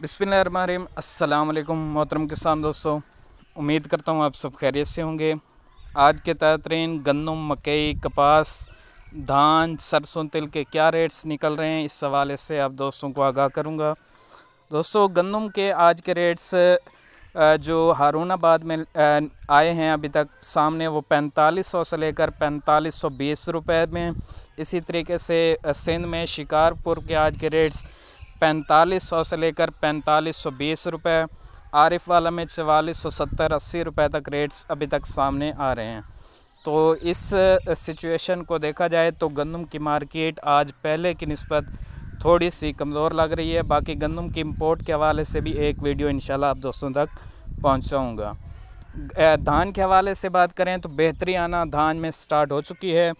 बिसमीम अल्लाम मोहतरम किसान दोस्तों उम्मीद करता हूँ आप सब खैरियत से होंगे आज के तातरीन गंदम मकई कपास धान सरसों तिल के क्या रेट्स निकल रहे हैं इस हवाले से आप दोस्तों को आगाह करूँगा दोस्तों गंदम के आज के रेट्स जो हारूनाबाद में आए हैं अभी तक सामने वो पैंतालीस सौ से लेकर पैंतालीस सौ बीस रुपये में इसी तरीके से सिंध में शिकारपुर के आज के रेट्स पैंतालीस सौ से लेकर पैंतालीस सौ बीस रुपये आरिफ वाला में चवालीस सौ सत्तर अस्सी रुपये तक रेट्स अभी तक सामने आ रहे हैं तो इस सिचुएशन को देखा जाए तो गंदम की मार्केट आज पहले की नस्बत थोड़ी सी कमज़ोर लग रही है बाकी गंदम की इम्पोर्ट के हवाले से भी एक वीडियो इंशाल्लाह आप दोस्तों तक पहुँचाऊँगा धान के हवाले से बात करें तो बेहतरी आना धान में स्टार्ट हो चुकी है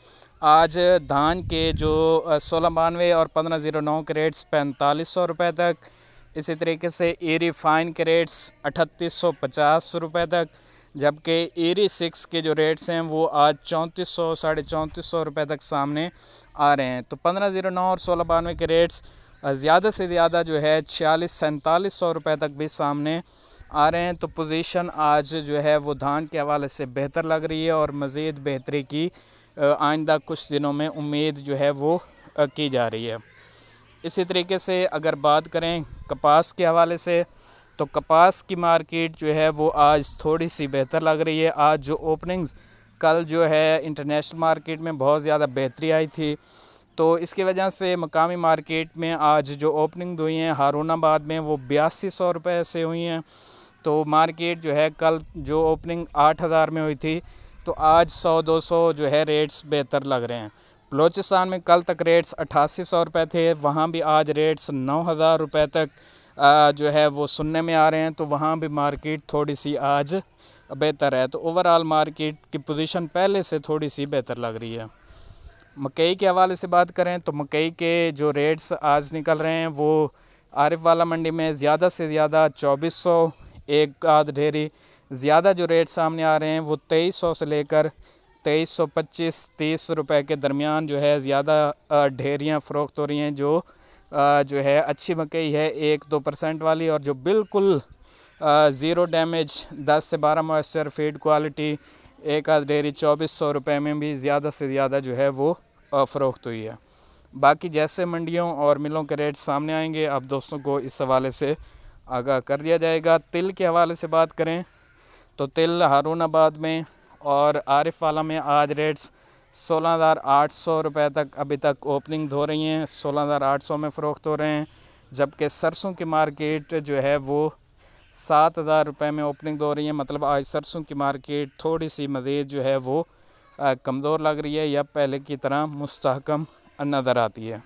आज धान के जो सोलह बानवे और पंद्रह ज़ीरो नौ के रेट्स पैंतालीस सौ रुपये तक इसी तरीके से एरी फाइन के रेट्स अठतीस सौ पचास रुपये तक जबकि ईरी सिक्स के जो रेट्स हैं वो आज चौंतीस सौ साढ़े चौंतीस सौ रुपये तक सामने आ रहे हैं तो पंद्रह ज़ीरो नौ और सोलह बानवे के रेट्स ज़्यादा से ज़्यादा जो है छियालीस सैंतालीस सौ रुपये तक भी सामने आ रहे हैं तो पोजीशन आज जो है वो धान के हवाले से बेहतर लग रही है और मज़ीद बेहतरी की आइंदा कुछ दिनों में उम्मीद जो है वो की जा रही है इसी तरीके से अगर बात करें कपास के हवाले से तो कपास की मार्केट जो है वो आज थोड़ी सी बेहतर लग रही है आज जो ओपनिंग्स कल जो है इंटरनेशनल मार्केट में बहुत ज़्यादा बेहतरी आई थी तो इसकी वजह से मकामी मार्केट में आज जो ओपनिंग हुई हैं हारूनाबाद में वो बयासी सौ रुपये से हुई हैं तो मार्केट जो है कल जो ओपनिंग आठ हज़ार में हुई थी तो आज 100-200 जो है रेट्स बेहतर लग रहे हैं बलोचिस्तान में कल तक रेट्स अट्ठासी सौ रुपये थे वहाँ भी आज रेट्स नौ हज़ार रुपये तक आ, जो है वो सुनने में आ रहे हैं तो वहाँ भी मार्केट थोड़ी सी आज बेहतर है तो ओवरऑल मार्केट की पोजीशन पहले से थोड़ी सी बेहतर लग रही है मकई के हवाले से बात करें तो मकई के जो रेट्स आज निकल रहे हैं वो आरिफ वाला मंडी में ज़्यादा से ज़्यादा चौबीस सौ एक आध ढेरी ज़्यादा जो रेट सामने आ रहे हैं वो तेईस सौ से लेकर तेईस सौ पच्चीस तीस रुपये के दरमियान जो है ज़्यादा ढेरियाँ फ़रोख्त हो रही हैं जो जो है अच्छी मकई है एक दो परसेंट वाली और जो बिल्कुल ज़ीरो डैमेज दस से बारह मॉइस्चर फीड क्वालिटी एक आध डेरी चौबीस सौ रुपये में भी ज़्यादा से ज़्यादा जो है वो फ़रोख्त हुई है बाकी जैसे मंडियों और मिलों के रेट सामने आएंगे आप दोस्तों को इस हवाले से आगाह कर दिया जाएगा तिल के हवाले से बात करें तो तिल हारूनाबाद में और आरिफ वाला में आज रेट्स सोलह हज़ार आठ सौ रुपये तक अभी तक ओपनिंग हो रही हैं सोलह हज़ार आठ सौ में फ़रोख्त हो रहे हैं जबकि सरसों की मार्केट जो है वो सात हज़ार रुपये में ओपनिंग हो रही है मतलब आज सरसों की मार्केट थोड़ी सी मजीद जो है वो कमज़ोर लग रही है या पहले की तरह मुस्तकम नज़र आती है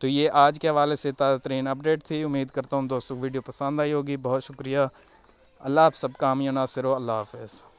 तो ये आज के हवाले से ताज़ा तरीन अपडेट थी उम्मीद करता हूँ दोस्तों वीडियो पसंद आई होगी बहुत शुक्रिया अल्लाह आप सब आमिया नासिर हो अल्लाह हाफिज़